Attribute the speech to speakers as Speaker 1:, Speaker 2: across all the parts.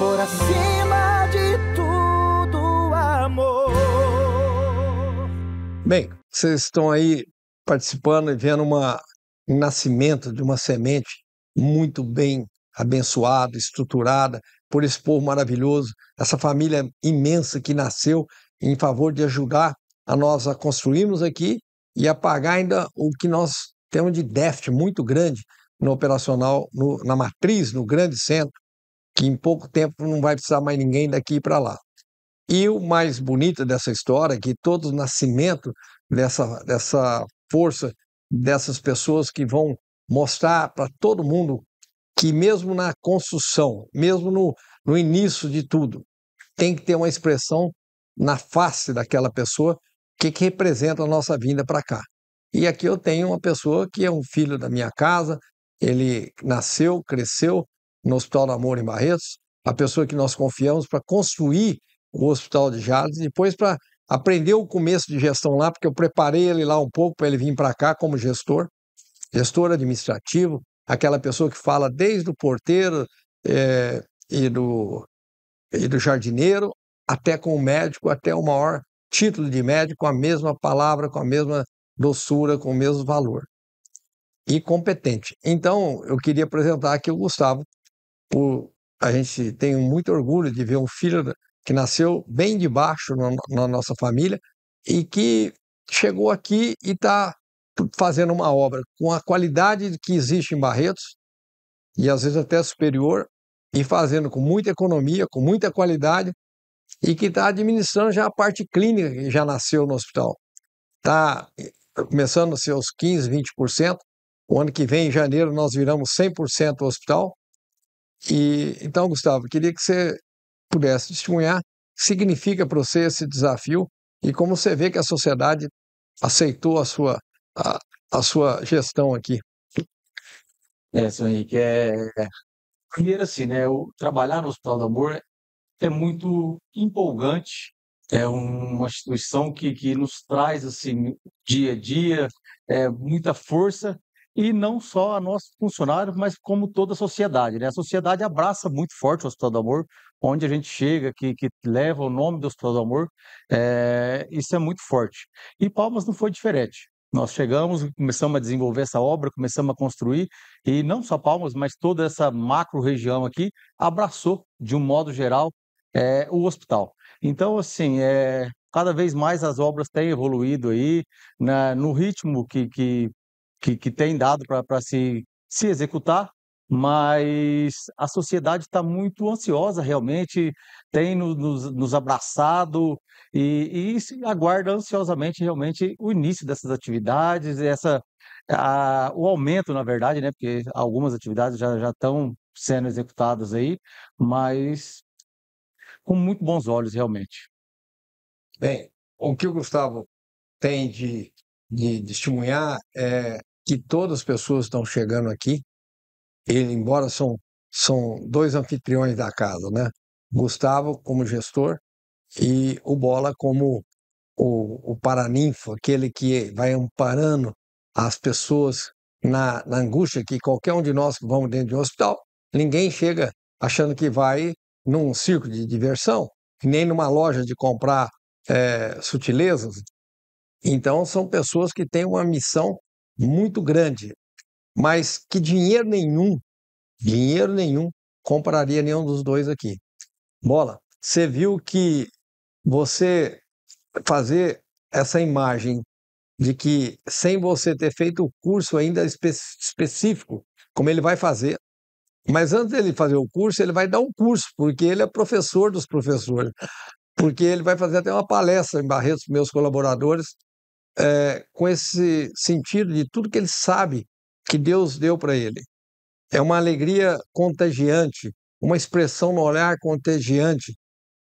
Speaker 1: por acima de tudo, amor.
Speaker 2: Bem, vocês estão aí participando e vendo uma, um nascimento de uma semente muito bem abençoada, estruturada, por esse povo maravilhoso, essa família imensa que nasceu em favor de ajudar a nós a construirmos aqui e apagar ainda o que nós temos de déficit muito grande no operacional, no, na matriz, no grande centro, que em pouco tempo não vai precisar mais ninguém daqui para lá. E o mais bonito dessa história é que todo o nascimento dessa, dessa força, dessas pessoas que vão mostrar para todo mundo que mesmo na construção, mesmo no, no início de tudo, tem que ter uma expressão na face daquela pessoa que, que representa a nossa vinda para cá. E aqui eu tenho uma pessoa que é um filho da minha casa, ele nasceu, cresceu, no Hospital Amor em Barretos, a pessoa que nós confiamos para construir o Hospital de Jales, depois para aprender o começo de gestão lá, porque eu preparei ele lá um pouco para ele vir para cá como gestor, gestor administrativo, aquela pessoa que fala desde o porteiro é, e, do, e do jardineiro até com o médico, até o maior título de médico, com a mesma palavra, com a mesma doçura, com o mesmo valor e competente. Então, eu queria apresentar aqui o Gustavo a gente tem muito orgulho de ver um filho que nasceu bem de baixo na, na nossa família e que chegou aqui e está fazendo uma obra com a qualidade que existe em Barretos e às vezes até superior e fazendo com muita economia, com muita qualidade e que está administrando já a parte clínica que já nasceu no hospital. Está eh, começando a ser os 15, 20%. O ano que vem, em janeiro, nós viramos 100% hospital e então, Gustavo, queria que você pudesse testemunhar o que significa para você esse desafio e como você vê que a sociedade aceitou a sua a, a sua gestão aqui.
Speaker 1: É, senhor Henrique, é, é... primeiro assim, né, o trabalhar no Hospital do Amor é muito empolgante, é uma instituição que, que nos traz assim dia a dia é, muita força e não só a nós funcionários, mas como toda a sociedade. Né? A sociedade abraça muito forte o Hospital do Amor, onde a gente chega, que, que leva o nome do Hospital do Amor, é, isso é muito forte. E Palmas não foi diferente. Nós chegamos, começamos a desenvolver essa obra, começamos a construir, e não só Palmas, mas toda essa macro região aqui abraçou, de um modo geral, é, o hospital. Então, assim, é, cada vez mais as obras têm evoluído aí, né, no ritmo que, que que, que tem dado para se, se executar, mas a sociedade está muito ansiosa realmente, tem nos, nos abraçado e, e aguarda ansiosamente realmente o início dessas atividades, essa, a, o aumento, na verdade, né, porque algumas atividades já, já estão sendo executadas aí, mas com muito bons olhos realmente.
Speaker 2: Bem, o que o Gustavo tem de, de testemunhar é que todas as pessoas estão chegando aqui, e, embora são, são dois anfitriões da casa, né? Gustavo como gestor e o Bola como o, o paraninfo, aquele que vai amparando as pessoas na, na angústia que qualquer um de nós que vamos dentro de um hospital, ninguém chega achando que vai num circo de diversão, nem numa loja de comprar é, sutilezas. Então, são pessoas que têm uma missão muito grande, mas que dinheiro nenhum, dinheiro nenhum, compraria nenhum dos dois aqui. Bola, você viu que você fazer essa imagem de que sem você ter feito o curso ainda específico, como ele vai fazer, mas antes dele fazer o curso, ele vai dar um curso, porque ele é professor dos professores, porque ele vai fazer até uma palestra em Barretos, meus colaboradores, é, com esse sentido de tudo que ele sabe que Deus deu para ele. É uma alegria contagiante, uma expressão no olhar contagiante.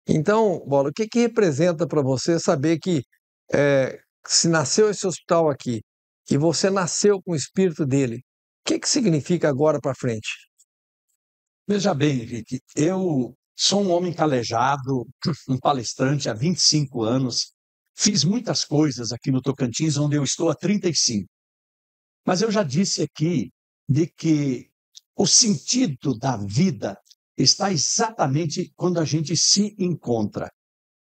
Speaker 2: Então, Bola, o que, que representa para você saber que é, se nasceu esse hospital aqui e você nasceu com o espírito dele? O que, que significa agora para frente? Veja bem,
Speaker 3: Henrique, eu sou um homem calejado, um palestrante há 25 anos, Fiz muitas coisas aqui no Tocantins, onde eu estou há 35. Mas eu já disse aqui de que o sentido da vida está exatamente quando a gente se encontra.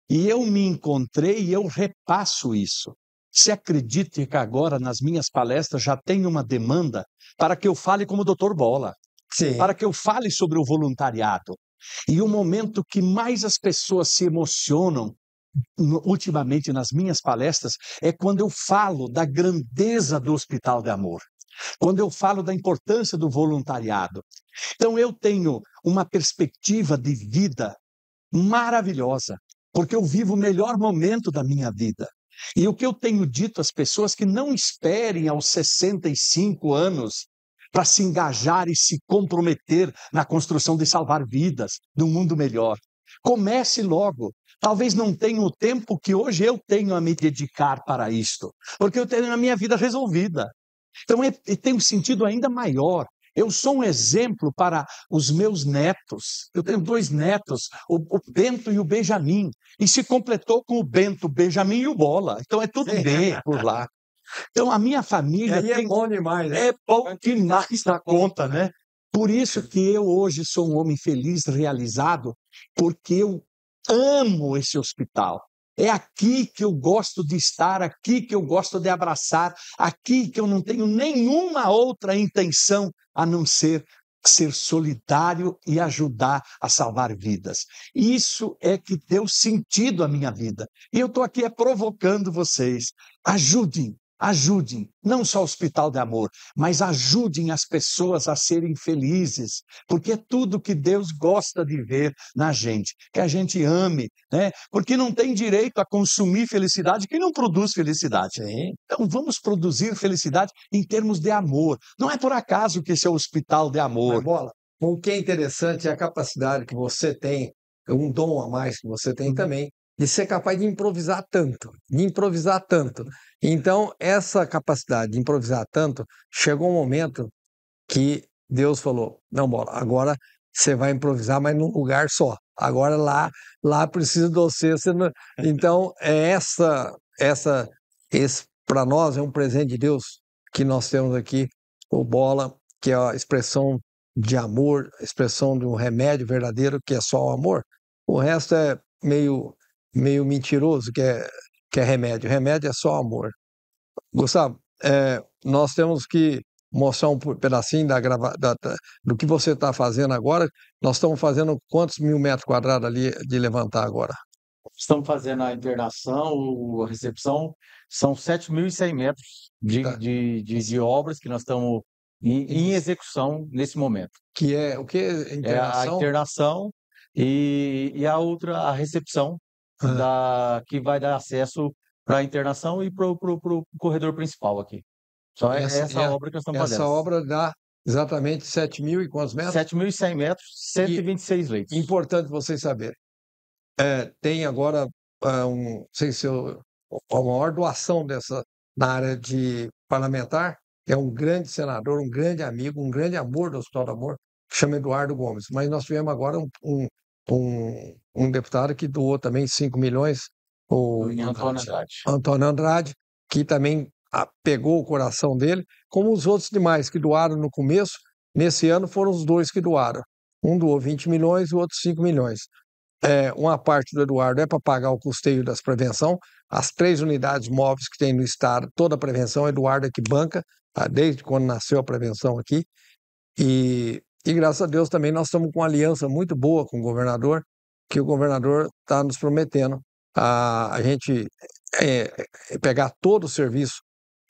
Speaker 3: E eu me encontrei e eu repasso isso. Se acredite que agora nas minhas palestras já tem uma demanda para que eu fale como doutor Bola, Sim. para que eu fale sobre o voluntariado. E o momento que mais as pessoas se emocionam ultimamente nas minhas palestras é quando eu falo da grandeza do Hospital de Amor, quando eu falo da importância do voluntariado. Então eu tenho uma perspectiva de vida maravilhosa, porque eu vivo o melhor momento da minha vida. E o que eu tenho dito às pessoas que não esperem aos 65 anos para se engajar e se comprometer na construção de salvar vidas, de um mundo melhor. Comece logo. Talvez não tenha o tempo que hoje eu tenho a me dedicar para isto, porque eu tenho a minha vida resolvida. Então tem um sentido ainda maior. Eu sou um exemplo para os meus netos. Eu tenho dois netos, o, o Bento e o Benjamin. E se completou com o Bento, o Benjamin e o Bola. Então é tudo Sim. bem por lá. Então a minha família. É tem... É bom demais. Né? É bom demais da conta, né? Por isso que eu hoje sou um homem feliz, realizado, porque eu amo esse hospital. É aqui que eu gosto de estar, aqui que eu gosto de abraçar, aqui que eu não tenho nenhuma outra intenção a não ser ser solidário e ajudar a salvar vidas. Isso é que deu sentido à minha vida. E eu estou aqui é provocando vocês. Ajudem, Ajudem, não só o Hospital de Amor, mas ajudem as pessoas a serem felizes, porque é tudo que Deus gosta de ver na gente, que a gente ame, né? Porque não tem direito a consumir felicidade quem não produz felicidade. Hein? Então vamos produzir felicidade em termos de
Speaker 2: amor. Não é por acaso que esse é o Hospital de Amor. Mas, bola. O que é interessante é a capacidade que você tem, um dom a mais que você tem uhum. também, de ser capaz de improvisar tanto, de improvisar tanto. Então, essa capacidade de improvisar tanto, chegou um momento que Deus falou: "Não, bola, agora você vai improvisar, mas num lugar só. Agora lá, lá precisa de você". você não... Então, é essa essa esse para nós é um presente de Deus que nós temos aqui o bola, que é a expressão de amor, a expressão de um remédio verdadeiro que é só o amor. O resto é meio meio mentiroso que é, que é remédio. Remédio é só amor. Gustavo, é, nós temos que mostrar um pedacinho da grava, da, da, do que você está fazendo agora. Nós estamos fazendo quantos mil metros quadrados ali de levantar agora?
Speaker 1: Estamos fazendo a internação, a recepção, são 7.100 metros de, tá. de, de, de obras que nós estamos em, em, execução nesse momento.
Speaker 2: Que é o que? Internação? É a
Speaker 1: internação e, e a outra, a recepção, da, que vai dar acesso para a internação e para o corredor principal aqui. Só é essa, é essa é, obra que nós
Speaker 2: estamos essa fazendo. Essa obra dá exatamente 7 mil e quantos metros? 7.100 metros, 126 e, leitos. Importante vocês saberem. É, tem agora, ah, um, não sei se eu, a maior doação dessa na área de parlamentar, é um grande senador, um grande amigo, um grande amor do Hospital do Amor, que chama Eduardo Gomes. Mas nós tivemos agora um, um um, um deputado que doou também 5 milhões, o Antônio Andrade. Antônio Andrade, que também ah, pegou o coração dele, como os outros demais que doaram no começo, nesse ano foram os dois que doaram. Um doou 20 milhões, o outro 5 milhões. É, uma parte do Eduardo é para pagar o custeio das prevenção, as três unidades móveis que tem no estado, toda a prevenção, Eduardo é que banca, tá? desde quando nasceu a prevenção aqui, e e graças a Deus também nós estamos com uma aliança muito boa com o governador, que o governador está nos prometendo a, a gente é, é pegar todo o serviço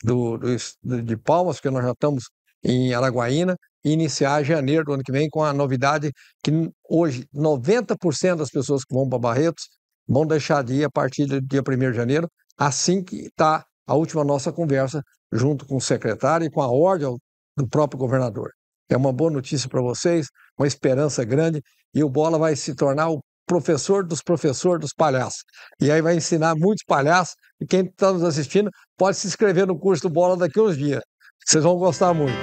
Speaker 2: do, do, de Palmas, porque nós já estamos em Araguaína, e iniciar janeiro do ano que vem com a novidade que hoje 90% das pessoas que vão para Barretos vão deixar de ir a partir do dia 1 de janeiro, assim que está a última nossa conversa junto com o secretário e com a ordem do próprio governador. É uma boa notícia para vocês, uma esperança grande, e o Bola vai se tornar o professor dos professores dos palhaços. E aí vai ensinar muitos palhaços, e quem está nos assistindo pode se inscrever no curso do Bola daqui uns dias. Vocês vão gostar muito.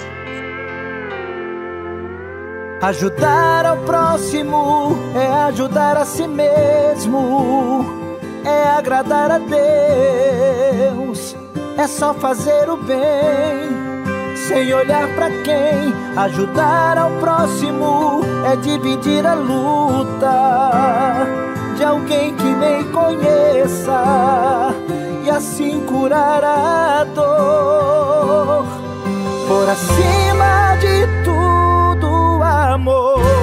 Speaker 2: Ajudar ao próximo
Speaker 1: é ajudar a si mesmo, é agradar a Deus, é só fazer o bem sem olhar para quem. Ajudar ao próximo é dividir a luta de alguém que nem conheça e assim curar a dor. Por acima de tudo, amor.